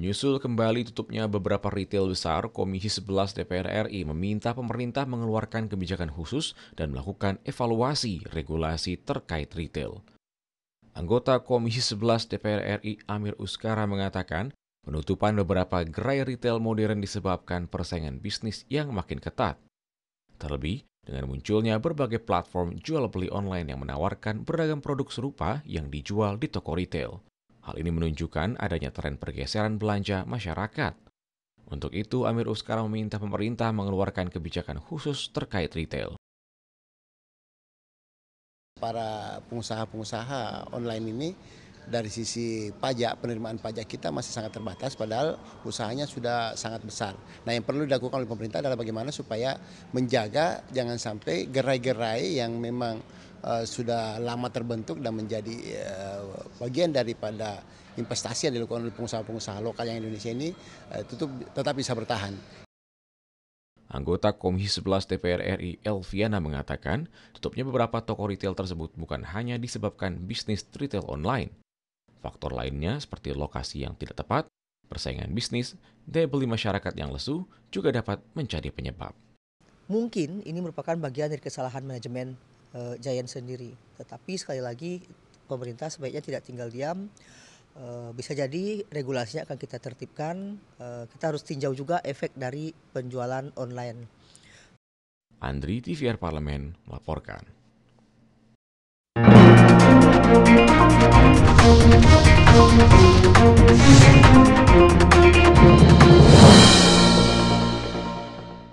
Menyusul kembali tutupnya beberapa retail besar, Komisi 11 DPR RI meminta pemerintah mengeluarkan kebijakan khusus dan melakukan evaluasi regulasi terkait retail. Anggota Komisi 11 DPR RI Amir Uskara mengatakan, penutupan beberapa gerai retail modern disebabkan persaingan bisnis yang makin ketat. Terlebih, dengan munculnya berbagai platform jual beli online yang menawarkan beragam produk serupa yang dijual di toko retail. Hal ini menunjukkan adanya tren pergeseran belanja masyarakat. Untuk itu, Amir Uskara meminta pemerintah mengeluarkan kebijakan khusus terkait retail. Para pengusaha-pengusaha online ini dari sisi pajak penerimaan pajak kita masih sangat terbatas padahal usahanya sudah sangat besar. Nah, yang perlu dilakukan oleh pemerintah adalah bagaimana supaya menjaga jangan sampai gerai-gerai yang memang uh, sudah lama terbentuk dan menjadi uh, bagian daripada investasi yang dilakukan oleh pengusaha-pengusaha lokal yang Indonesia ini uh, tutup, tetap bisa bertahan. Anggota Komisi 11 DPR RI Elviana mengatakan, tutupnya beberapa toko retail tersebut bukan hanya disebabkan bisnis retail online, Faktor lainnya seperti lokasi yang tidak tepat, persaingan bisnis, daya beli masyarakat yang lesu juga dapat menjadi penyebab. Mungkin ini merupakan bagian dari kesalahan manajemen uh, Giant sendiri. Tetapi sekali lagi pemerintah sebaiknya tidak tinggal diam. Uh, bisa jadi regulasinya akan kita tertibkan. Uh, kita harus tinjau juga efek dari penjualan online. Andri TVR Parlemen melaporkan. Música